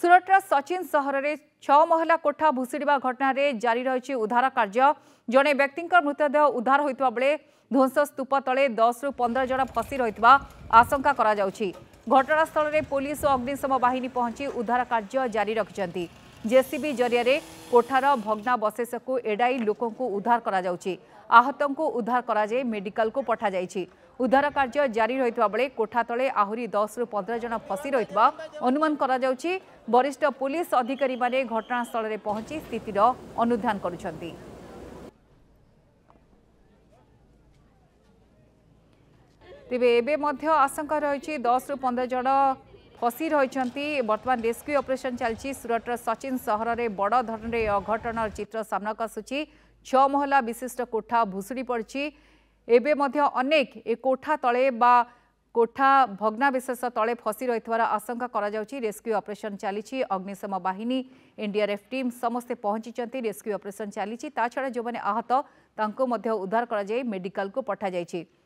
ସୁରଟର ସଚିନ ସହରରେ ଛଅ ମହଲା କୋଠା ଭୁଶୁଡ଼ିବା ଘଟଣାରେ ଜାରି ରହିଛି ଉଦ୍ଧାର କାର୍ଯ୍ୟ ଜଣେ ବ୍ୟକ୍ତିଙ୍କ ମୃତଦେହ ଉଦ୍ଧାର ହୋଇଥିବା ବେଳେ ଧ୍ୱଂସସ୍ତୂପ ତଳେ ଦଶରୁ ପନ୍ଦର ଜଣ ଫସି ରହିଥିବା ଆଶଙ୍କା କରାଯାଉଛି ଘଟଣାସ୍ଥଳରେ ପୋଲିସ ଓ ଅଗ୍ନିଶମ ବାହିନୀ ପହଞ୍ଚି ଉଦ୍ଧାର କାର୍ଯ୍ୟ ଜାରି ରଖିଛନ୍ତି ଜେସିବି ଜରିଆରେ କୋଠାର ଭଗ୍ନାବଶେଷକୁ ଏଡ଼ାଇ ଲୋକଙ୍କୁ ଉଦ୍ଧାର କରାଯାଉଛି ଆହତଙ୍କୁ ଉଦ୍ଧାର କରାଯାଇ ମେଡିକାଲକୁ ପଠାଯାଇଛି ଉଦ୍ଧାର କାର୍ଯ୍ୟ ଜାରି ରହିଥିବା ବେଳେ କୋଠା ତଳେ ଆହୁରି ଦଶରୁ ପନ୍ଦର ଜଣ ଫସି ରହିଥିବା ଅନୁମାନ କରାଯାଉଛି ବରିଷ୍ଠ ପୁଲିସ୍ ଅଧିକାରୀମାନେ ଘଟଣାସ୍ଥଳରେ ପହଞ୍ଚି ସ୍ଥିତିର ଅନୁଧ୍ୟାନ କରୁଛନ୍ତି ତେବେ ଏବେ ମଧ୍ୟ ଆଶଙ୍କା ରହିଛି ଦଶରୁ ପନ୍ଦର ଜଣ ফসি রয়েছেন বর্তমান রেস্ক্যু অপরেসন চলছে সুরটর সচিন সহরের বড় ধরনের অঘটনর চিত্র সামনাকু আসুচি ছ মহলা বিশিষ্ট কোঠা ভুষুড়ি পড়ছে এবে মধ্যে অনেক এ কোঠা তলে বা কোঠা ভগ্নাবিশেষ তলে ফসি রয়েছে আশঙ্কা করা যাচ্ছে রেস্ক্যু অপরেসন চালছে অগ্নিশম বাহিনী এনডিআরএফ টিম সমস্তে পৌঁছিছেন রেস্ক্যু অপরেসন চালছে তাছাড়া যে আহত তাঁর উদ্ধার করা মেডিকাল পঠা যাই